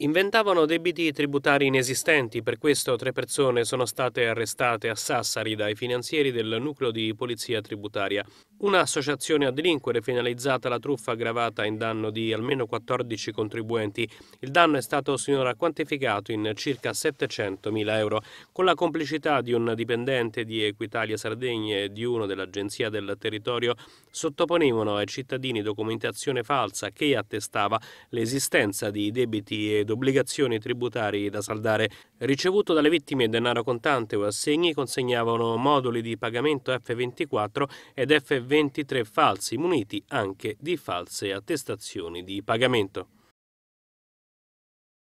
Inventavano debiti tributari inesistenti, per questo tre persone sono state arrestate a Sassari dai finanzieri del nucleo di polizia tributaria. Un'associazione a delinquere finalizzata alla truffa aggravata in danno di almeno 14 contribuenti. Il danno è stato sinora quantificato in circa 700 mila euro. Con la complicità di un dipendente di Equitalia Sardegna e di uno dell'Agenzia del Territorio, sottoponevano ai cittadini documentazione falsa che attestava l'esistenza di debiti ed obbligazioni tributari da saldare. Ricevuto dalle vittime denaro contante o assegni, consegnavano moduli di pagamento F24 ed F24 23 falsi muniti anche di false attestazioni di pagamento.